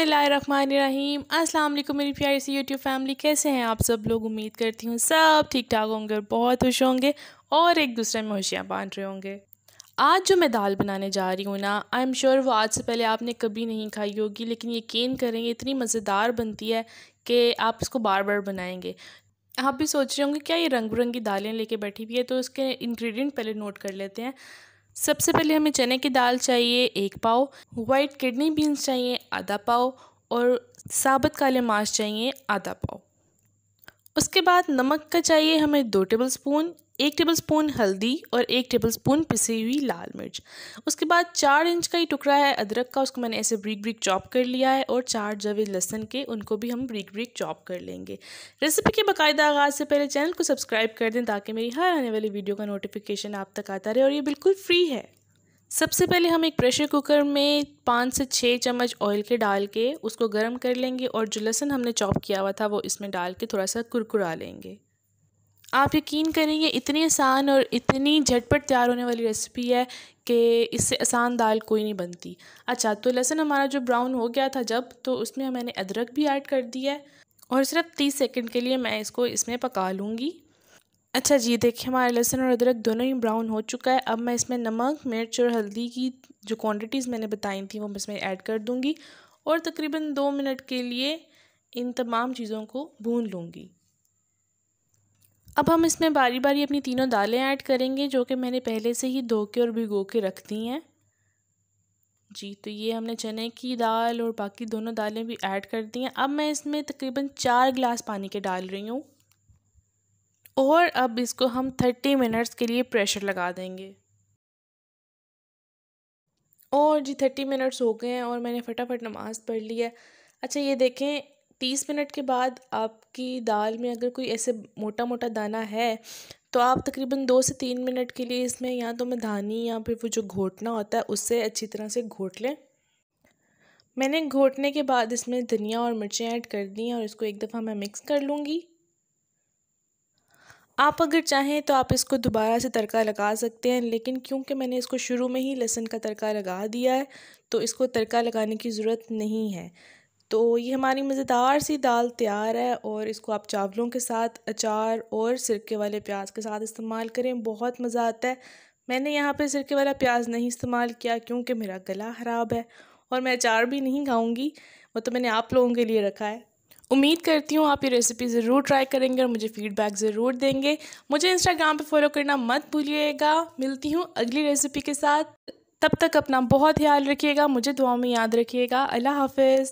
बिस्मिल्लाहिर्रहमानिर्रहीम अस्सलाम वालेकुम मेरी प्यारी सी यूट्यूब फैमिली कैसे हैं आप सब लोग उम्मीद करती हूँ सब ठीक ठाक होंगे और बहुत खुश होंगे और एक दूसरे में खुशियाँ बांट रहे होंगे आज जो मैं दाल बनाने जा रही हूँ ना आई एम श्योर वो आज से पहले आपने कभी नहीं खाई होगी लेकिन यकीन करें इतनी मज़ेदार बनती है कि आप इसको बार बार बनाएँगे आप भी सोच रहे होंगे क्या ये रंग बिरंगी दालें लेके बैठी हुई है तो उसके इन्ग्रीडियंट पहले नोट कर लेते हैं सबसे पहले हमें चने की दाल चाहिए एक पाव वाइट किडनी बीन्स चाहिए आधा पाव और साबुत काले मांस चाहिए आधा पाव उसके बाद नमक का चाहिए हमें दो टेबल स्पून एक टेबलस्पून हल्दी और एक टेबलस्पून पिसी हुई लाल मिर्च उसके बाद चार इंच का ही टुकड़ा है अदरक का उसको मैंने ऐसे ब्रिक ब्रिक चॉप कर लिया है और चार जवे लहसन के उनको भी हम ब्रिक ब्रिक चॉप कर लेंगे रेसिपी के बाकायदा आगाज़ से पहले चैनल को सब्सक्राइब कर दें ताकि मेरी हर आने वाली वीडियो का नोटिफिकेशन आप तक आता रहे और ये बिल्कुल फ्री है सबसे पहले हम एक प्रेशर कुकर में पाँच से छः चम्मच ऑयल के डाल के उसको गर्म कर लेंगे और जो लहसन हमने चॉप किया हुआ था वो इसमें डाल के थोड़ा सा कुरकुरा लेंगे आप यकीन ये इतनी आसान और इतनी झटपट तैयार होने वाली रेसिपी है कि इससे आसान दाल कोई नहीं बनती अच्छा तो लहसुन हमारा जो ब्राउन हो गया था जब तो उसमें मैंने अदरक भी ऐड कर दिया है और सिर्फ तीस सेकंड के लिए मैं इसको इसमें पका लूँगी अच्छा जी देखिए हमारे लहसुन और अदरक दोनों ही ब्राउन हो चुका है अब मैं इसमें नमक मिर्च और हल्दी की जो क्वान्टिटीज़ मैंने बताई थी वो मैं इसमें ऐड कर दूँगी और तकरीबन दो मिनट के लिए इन तमाम चीज़ों को भून लूँगी अब हम इसमें बारी बारी अपनी तीनों दालें ऐड करेंगे जो कि मैंने पहले से ही धो के और भिगो के रख दी हैं जी तो ये हमने चने की दाल और बाकी दोनों दालें भी ऐड कर दी हैं अब मैं इसमें तकरीबन चार गिलास पानी के डाल रही हूँ और अब इसको हम थर्टी मिनट्स के लिए प्रेशर लगा देंगे और जी थर्टी मिनट्स हो गए हैं और मैंने फटाफट नमाज़ पढ़ ली है अच्छा ये देखें तीस मिनट के बाद आपकी दाल में अगर कोई ऐसे मोटा मोटा दाना है तो आप तकरीबन दो से तीन मिनट के लिए इसमें या तो मैं धानी या फिर वो जो घोटना होता है उससे अच्छी तरह से घोट लें मैंने घोटने के बाद इसमें धनिया और मिर्चें ऐड कर दी हैं और इसको एक दफ़ा मैं मिक्स कर लूँगी आप अगर चाहें तो आप इसको दोबारा से तड़का लगा सकते हैं लेकिन क्योंकि मैंने इसको शुरू में ही लहसुन का तड़का लगा दिया है तो इसको तड़का लगाने की ज़रूरत नहीं है तो ये हमारी मज़ेदार सी दाल तैयार है और इसको आप चावलों के साथ अचार और सिरके वाले प्याज के साथ इस्तेमाल करें बहुत मज़ा आता है मैंने यहाँ पे सिरके वाला प्याज नहीं इस्तेमाल किया क्योंकि मेरा गला ख़राब है और मैं अचार भी नहीं खाऊँगी वो तो मैंने आप लोगों के लिए रखा है उम्मीद करती हूँ आप ये रेसिपी ज़रूर ट्राई करेंगे और मुझे फ़ीडबैक ज़रूर देंगे मुझे इंस्टाग्राम पे फॉलो करना मत भूलिएगा मिलती हूँ अगली रेसिपी के साथ तब तक अपना बहुत ख्याल रखिएगा मुझे दुआ में याद रखिएगा अल्लाह हाफिज़